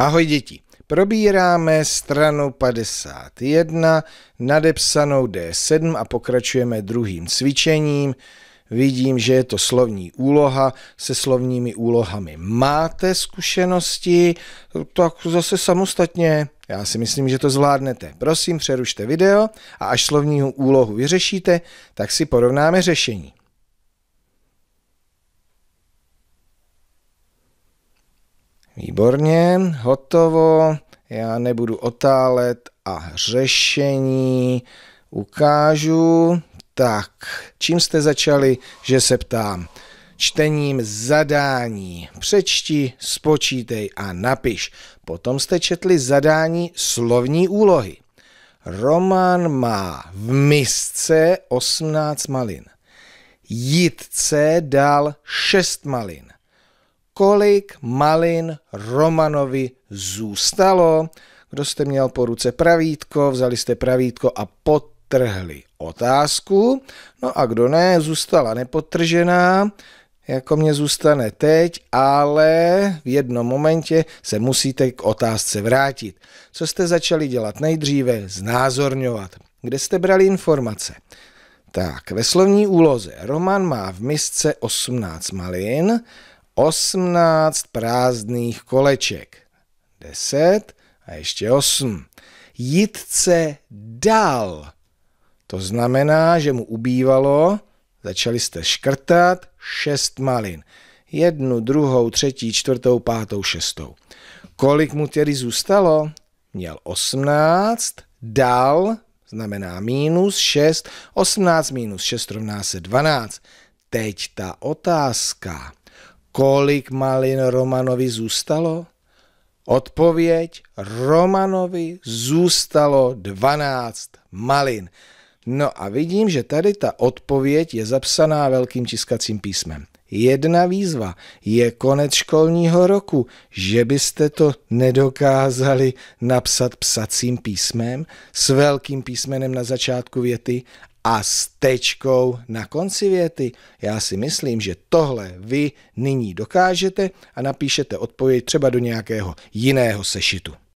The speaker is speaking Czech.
Ahoj děti, probíráme stranu 51, nadepsanou D7 a pokračujeme druhým cvičením. Vidím, že je to slovní úloha, se slovními úlohami máte zkušenosti, tak zase samostatně. Já si myslím, že to zvládnete. Prosím, přerušte video a až slovní úlohu vyřešíte, tak si porovnáme řešení. Výborně, hotovo. Já nebudu otálet a řešení ukážu. Tak, čím jste začali, že se ptám? Čtením zadání. Přečti, spočítej a napiš. Potom jste četli zadání slovní úlohy. Roman má v misce 18 malin. Jitce dal 6 malin kolik malin Romanovi zůstalo. Kdo jste měl po ruce pravítko, vzali jste pravítko a potrhli otázku. No a kdo ne, zůstala nepotržená, jako mě zůstane teď, ale v jednom momentě se musíte k otázce vrátit. Co jste začali dělat nejdříve? Znázorňovat. Kde jste brali informace? Tak, ve slovní úloze Roman má v misce 18 malin 18 prázdných koleček. 10 a ještě 8. Jitce dal. To znamená, že mu ubývalo, začali jste škrtat 6 malin. Jednu, druhou, třetí, čtvrtou, pátou, šestou. Kolik mu tedy zůstalo? Měl 18, dal, znamená minus 6, 18 minus 6 rovná se 12. Teď ta otázka. Kolik malin Romanovi zůstalo? Odpověď Romanovi zůstalo 12 malin. No a vidím, že tady ta odpověď je zapsaná velkým čiskacím písmem. Jedna výzva je konec školního roku, že byste to nedokázali napsat psacím písmem s velkým písmenem na začátku věty a s tečkou na konci věty. Já si myslím, že tohle vy nyní dokážete a napíšete odpověď třeba do nějakého jiného sešitu.